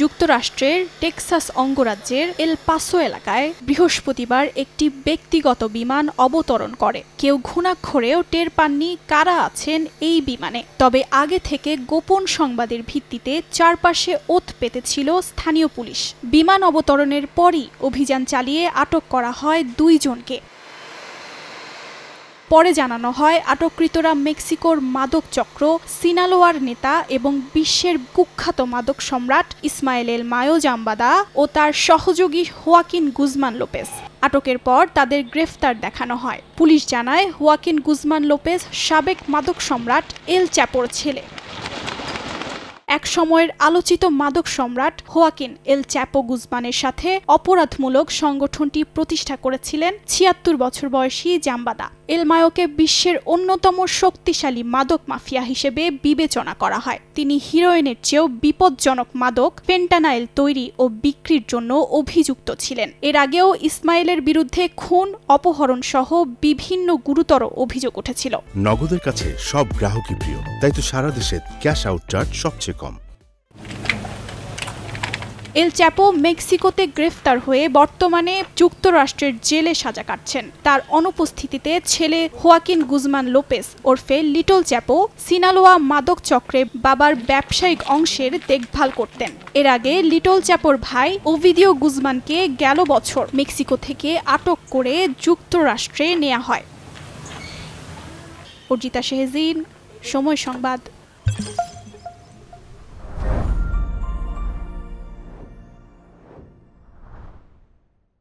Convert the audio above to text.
যুক্তরাষ্ট্রের টেক্সাস অঙ্গরাজ্যের এল পাসো এলাকায় বৃহস্পতিবার একটি ব্যক্তিগত বিমান অবতরণ করে কেউ ঘুণাক্ষরেও টের পাননি কারা আছেন এই বিমানে তবে আগে থেকে গোপন সংবাদের ভিত্তিতে চারপাশে ওত পেতেছিল স্থানীয় পুলিশ বিমান অবতরণের পরই অভিযান চালিয়ে আটক করা হয় দুইজনকে পরে জানানো হয় আটককৃতরা মেক্সিকোর মাদক চক্র সিনালোয়ার নেতা এবং বিশ্বের কুখ্যাত মাদক সম্রাট ইসমাইল এল মায়ো জাম্বাদা ও তার সহযোগী হোয়াকিন গুজমান লোপেস আটকের পর তাদের গ্রেফতার দেখানো হয় পুলিশ জানায় হোয়াকিন গুজমান লোপেস সাবেক মাদক সম্রাট এল চ্যাপোর ছেলে এক সময়ের আলোচিত মাদক সম্রাট হোয়াকিন এল চ্যাপো গুজমানের সাথে অপরাধমূলক সংগঠনটি প্রতিষ্ঠা করেছিলেন ছিয়াত্তর বছর বয়সী জাম্বাদা এলমায়োকে বিশ্বের অন্যতম শক্তিশালী মাদক মাফিয়া হিসেবে বিবেচনা করা হয় তিনি হিরোইনের চেয়েও বিপজ্জনক মাদক ফেন্টানাইল তৈরি ও বিক্রির জন্য অভিযুক্ত ছিলেন এর আগেও ইসমাইলের বিরুদ্ধে খুন অপহরণ সহ বিভিন্ন গুরুতর অভিযোগ উঠেছিল নগদের কাছে সব গ্রাহকই প্রিয় তাই তো সারা দেশে ক্যাশ আউট চার্জ সবচেয়ে কম এল চ্যাপো মেক্সিকোতে গ্রেফতার হয়ে বর্তমানে যুক্তরাষ্ট্রের জেলে সাজা কাটছেন তার অনুপস্থিতিতে ছেলে হোয়াকিন গুজমান লোপেস ওরফে লিটল চ্যাপো সিনালোয়া মাদক চক্রে বাবার ব্যবসায়িক অংশের দেখভাল করতেন এর আগে লিটল চ্যাপোর ভাই ওভিদিও গুজমানকে গেল বছর মেক্সিকো থেকে আটক করে যুক্তরাষ্ট্রে নেওয়া হয় অর্জিতা শেহজিন সময় সংবাদ